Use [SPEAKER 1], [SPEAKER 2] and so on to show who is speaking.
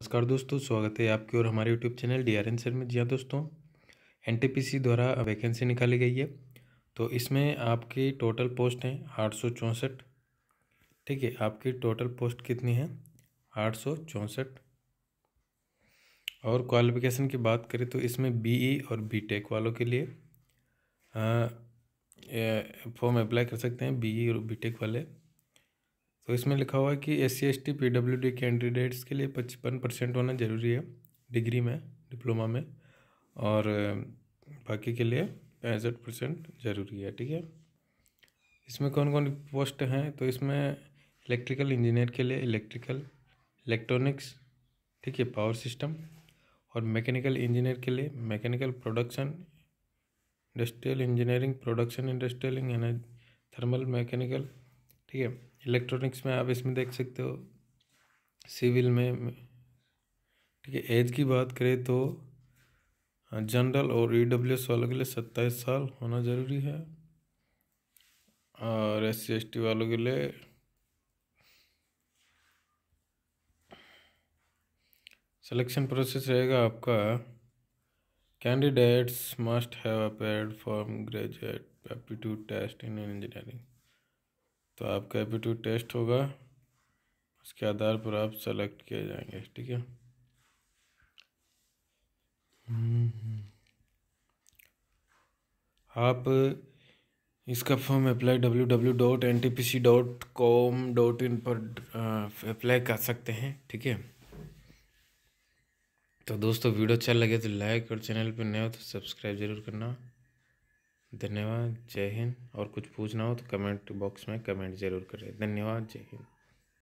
[SPEAKER 1] नमस्कार दोस्तों स्वागत है आपके और हमारे YouTube channel D R N sir में जी हाँ दोस्तों एन टी पी सी द्वारा वैकेंसी निकाली गई है तो इसमें आपकी टोटल पोस्ट हैं आठ सौ चौंसठ ठीक है आपकी टोटल पोस्ट कितनी है आठ सौ चौंसठ और क्वालिफिकेशन की बात करें तो इसमें बी ई e और बी टेक वालों के लिए फॉर्म अप्लाई कर सकते हैं बी ई e और बी टेक वाले तो इसमें लिखा हुआ है कि S C S T P W D candidates के लिए पचपन परसेंट होना ज़रूरी है डिग्री में डिप्लोमा में और बाकी के लिए पैंसठ परसेंट ज़रूरी है ठीक है इसमें कौन कौन पोस्ट हैं तो इसमें इलेक्ट्रिकल इंजीनियर के लिए इलेक्ट्रिकल इलेक्ट्रॉनिक्स ठीक है पावर सिस्टम और मैकेनिकल इंजीनियर के लिए mechanical production industrial engineering production industrial thermal mechanical ठीक है इलेक्ट्रॉनिक्स में आप इसमें देख सकते हो सिविल में ठीक है एज की बात करें तो जनरल हाँ, और ई डब्ल्यू एस वालों के लिए सत्ताईस साल होना ज़रूरी है और एस सी एस टी वालों के लिए सिलेक्शन प्रोसेस रहेगा आपका candidates must have appeared from graduate aptitude test in engineering तो आपका एप्टीट्यूड टेस्ट होगा उसके आधार पर आप सेलेक्ट किए जाएंगे ठीक है हम्म, हम्म। आप इसका form apply W W dot N T P C dot com dot in पर अप्लाई कर सकते हैं ठीक है तो दोस्तों वीडियो अच्छा लगे तो लाइक और चैनल पर नए हो तो सब्सक्राइब ज़रूर करना धन्यवाद जय हिंद और कुछ पूछना हो तो कमेंट बॉक्स में कमेंट ज़रूर करें धन्यवाद जय हिंद